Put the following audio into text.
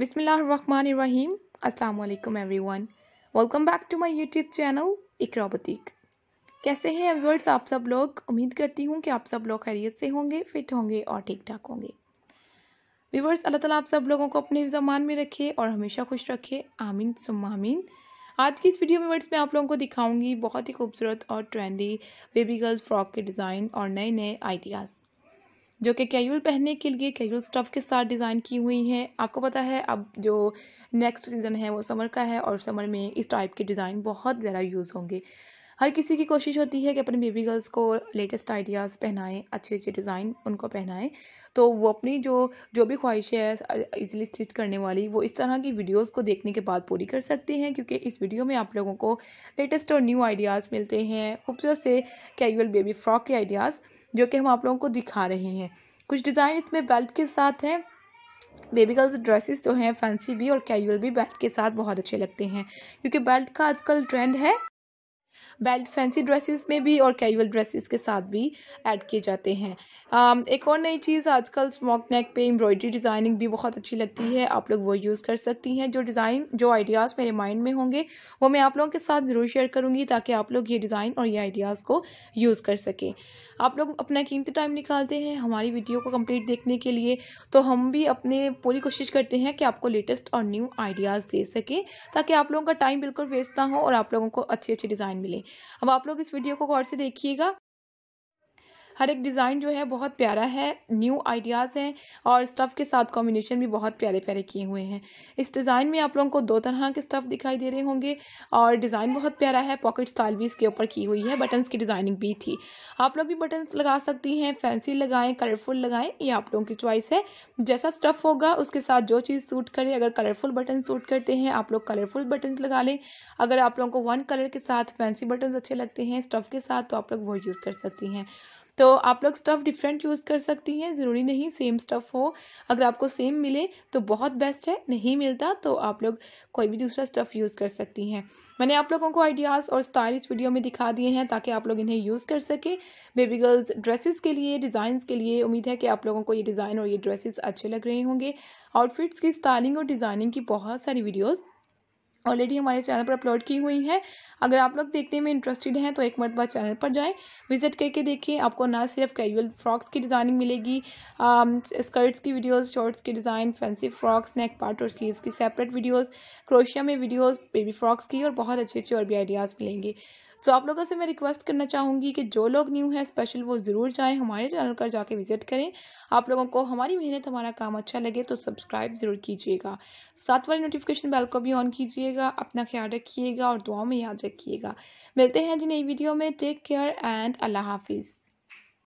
Bismillahirrahmanirrahim. Assalamu alaikum everyone. Welcome back to my YouTube channel Ikra Boutique. कैसे हैं Edwards आप सब लोग उम्मीद करती हूँ कि आप सब लोग खैरियत से होंगे फिट होंगे और ठीक ठाक होंगे व्यूअर्स अल्लाह ताला आप सब लोगों को अपने जमान में रखे और हमेशा खुश रखे आमीन सुम आमीन आज की इस वीडियो में वर्ड्स में आप लोगों को दिखाऊंगी बहुत ही खूबसूरत और ट्रेंडी बेबी गर्ल्स फ्रॉक के डिज़ाइन और नए नए आइडियाज़ जो कि कैजुअल पहनने के लिए कैजुअल स्टफ़ के साथ डिज़ाइन की हुई हैं आपको पता है अब जो नेक्स्ट सीज़न है वो समर का है और समर में इस टाइप के डिज़ाइन बहुत ज़्यादा यूज़ होंगे हर किसी की कोशिश होती है कि अपने बेबी गर्ल्स को लेटेस्ट आइडियाज़ पहनाएं अच्छे अच्छे डिज़ाइन उनको पहनाएं तो वो अपनी जो जो भी ख्वाहिश है इजिली स्टिच करने वाली वो इस तरह की वीडियोस को देखने के बाद पूरी कर सकती हैं क्योंकि इस वीडियो में आप लोगों को लेटेस्ट और न्यू आइडियाज़ मिलते हैं खूबसूरत से कैजुअल बेबी फ्रॉक के आइडियाज़ जो कि हम आप लोगों को दिखा रहे हैं कुछ डिज़ाइन इसमें बेल्ट के साथ हैं बेबी गर्ल्स ड्रेसेस जो हैं फैंसी भी और कैजुअल भी बेल्ट के साथ बहुत अच्छे लगते हैं क्योंकि बेल्ट का आजकल ट्रेंड है बेल्ट फैंसी ड्रेसेस में भी और कैजुअल ड्रेसेस के साथ भी ऐड किए जाते हैं um, एक और नई चीज़ आजकल स्मॉक नेक पे एम्ब्रॉयडरी डिज़ाइनिंग भी बहुत अच्छी लगती है आप लोग वो यूज़ कर सकती हैं जो डिज़ाइन जो आइडियाज़ मेरे माइंड में होंगे वो मैं आप लोगों के साथ ज़रूर शेयर करूँगी ताकि आप लोग ये डिज़ाइन और ये आइडियाज़ को यूज़ कर सकें आप लोग अपना कीमती टाइम निकालते हैं हमारी वीडियो को कम्प्लीट देखने के लिए तो हम भी अपने पूरी कोशिश करते हैं कि आपको लेटेस्ट और न्यू आइडियाज़ दे सकें ताकि आप लोगों का टाइम बिल्कुल वेस्ट ना हो और आप लोगों को अच्छे अच्छे डिज़ाइन मिले अब आप लोग इस वीडियो को गौर से देखिएगा हर एक डिज़ाइन जो है बहुत प्यारा है न्यू आइडियाज़ हैं और स्टफ़ के साथ कॉम्बिनेशन भी बहुत प्यारे प्यारे किए हुए हैं इस डिज़ाइन में आप लोगों को दो तरह के स्टफ़ दिखाई दे रहे होंगे और डिज़ाइन बहुत प्यारा है पॉकेट स्टाइल भी इसके ऊपर की हुई है बटन्स की डिज़ाइनिंग भी थी आप लोग भी बटन्स लगा सकती हैं फैंसी लगाएं कलरफुल लगाएं ये आप लोगों की चॉइस है जैसा स्टफ़ होगा उसके साथ जो चीज़ सूट करे अगर कलरफुल बटन सूट करते हैं आप लोग कलरफुल बटन्स लगा लें अगर आप लोगों को वन कलर के साथ फैंसी बटन्स अच्छे लगते हैं स्टफ़ के साथ तो आप लोग वो यूज़ कर सकती हैं तो आप लोग स्टफ़ डिफरेंट यूज़ कर सकती हैं ज़रूरी नहीं सेम स्टफ़ हो अगर आपको सेम मिले तो बहुत बेस्ट है नहीं मिलता तो आप लोग कोई भी दूसरा स्टफ़ यूज़ कर सकती हैं मैंने आप लोगों को आइडियाज़ और स्टाइल इस वीडियो में दिखा दिए हैं ताकि आप लोग इन्हें यूज़ कर सकें बेबी गर्ल्स ड्रेसेस के लिए डिज़ाइंस के लिए उम्मीद है कि आप लोगों को ये डिज़ाइन और ये ड्रेसेस अच्छे लग रहे होंगे आउटफिट्स की स्टाइलिंग और डिज़ाइनिंग की बहुत सारी वीडियोज़ ऑलरेडी हमारे चैनल पर अपलोड की हुई है अगर आप लोग देखने में इंटरेस्टेड हैं तो एक मरतबा चैनल पर जाएं विजिट करके देखिए आपको ना सिर्फ कैजुअल फ्रॉक्स की डिज़ाइनिंग मिलेगी स्कर्ट्स um, की वीडियोस शॉर्ट्स की design fancy frocks neck part और स्लीव्स की सेपरेट वीडियोस क्रोशिया में वीडियोस बेबी फ्रॉक्स की और बहुत अच्छे अच्छे और भी आइडियाज़ मिलेंगे सो आप लोगों से मैं रिक्वेस्ट करना चाहूँगी कि जो लोग न्यू हैं स्पेशल वो ज़रूर जाएँ हमारे चैनल पर जाके विजिट करें आप लोगों को हमारी मेहनत हमारा काम अच्छा लगे तो सब्सक्राइब ज़रूर कीजिएगा साथ वाली नोटिफिकेशन बेल को भी ऑन कीजिएगा अपना ख्याल रखिएगा और दुआ में याद रखिएगा मिलते हैं जी नई वीडियो में टेक केयर एंड अल्लाह हाफिज़